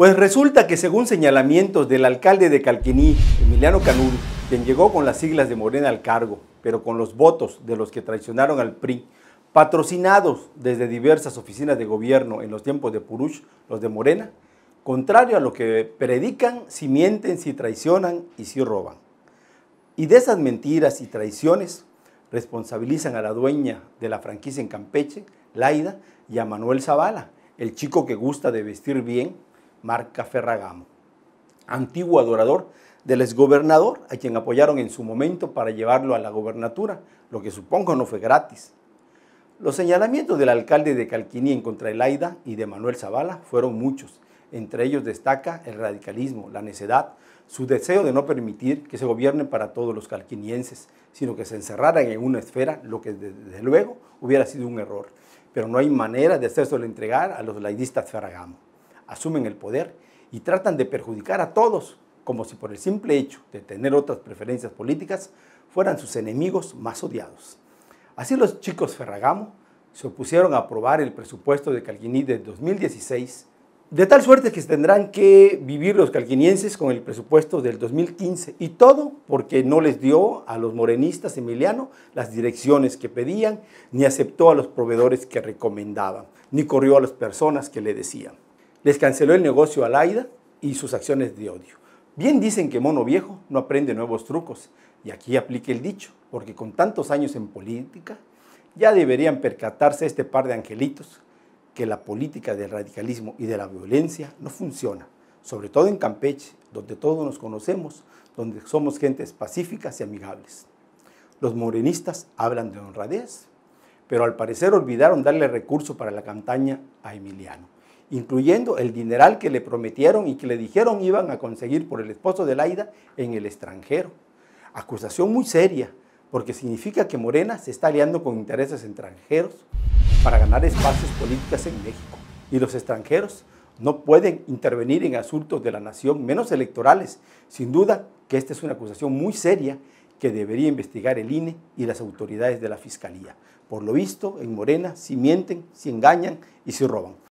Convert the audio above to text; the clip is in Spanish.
Pues resulta que según señalamientos del alcalde de Calquiní, Emiliano Canul, quien llegó con las siglas de Morena al cargo, pero con los votos de los que traicionaron al PRI, patrocinados desde diversas oficinas de gobierno en los tiempos de Purush, los de Morena, contrario a lo que predican, si mienten, si traicionan y si roban. Y de esas mentiras y traiciones responsabilizan a la dueña de la franquicia en Campeche, Laida, y a Manuel Zavala, el chico que gusta de vestir bien marca Ferragamo. Antiguo adorador del exgobernador, a quien apoyaron en su momento para llevarlo a la gobernatura, lo que supongo no fue gratis. Los señalamientos del alcalde de Calquiní en contra de Laida y de Manuel Zavala fueron muchos. Entre ellos destaca el radicalismo, la necedad, su deseo de no permitir que se gobierne para todos los calquinienses, sino que se encerraran en una esfera, lo que desde luego hubiera sido un error. Pero no hay manera de hacerse entregar a los laidistas Ferragamo asumen el poder y tratan de perjudicar a todos, como si por el simple hecho de tener otras preferencias políticas fueran sus enemigos más odiados. Así los chicos Ferragamo se opusieron a aprobar el presupuesto de Calquiní de 2016, de tal suerte que tendrán que vivir los calquinienses con el presupuesto del 2015, y todo porque no les dio a los morenistas Emiliano las direcciones que pedían, ni aceptó a los proveedores que recomendaban, ni corrió a las personas que le decían les canceló el negocio a Laida y sus acciones de odio. Bien dicen que mono viejo no aprende nuevos trucos, y aquí aplique el dicho, porque con tantos años en política, ya deberían percatarse este par de angelitos que la política del radicalismo y de la violencia no funciona, sobre todo en Campeche, donde todos nos conocemos, donde somos gentes pacíficas y amigables. Los morenistas hablan de honradez, pero al parecer olvidaron darle recurso para la campaña a Emiliano incluyendo el dineral que le prometieron y que le dijeron iban a conseguir por el esposo de Laida en el extranjero. Acusación muy seria, porque significa que Morena se está aliando con intereses extranjeros para ganar espacios políticos en México. Y los extranjeros no pueden intervenir en asuntos de la nación, menos electorales. Sin duda que esta es una acusación muy seria que debería investigar el INE y las autoridades de la Fiscalía. Por lo visto, en Morena, si mienten, si engañan y si roban.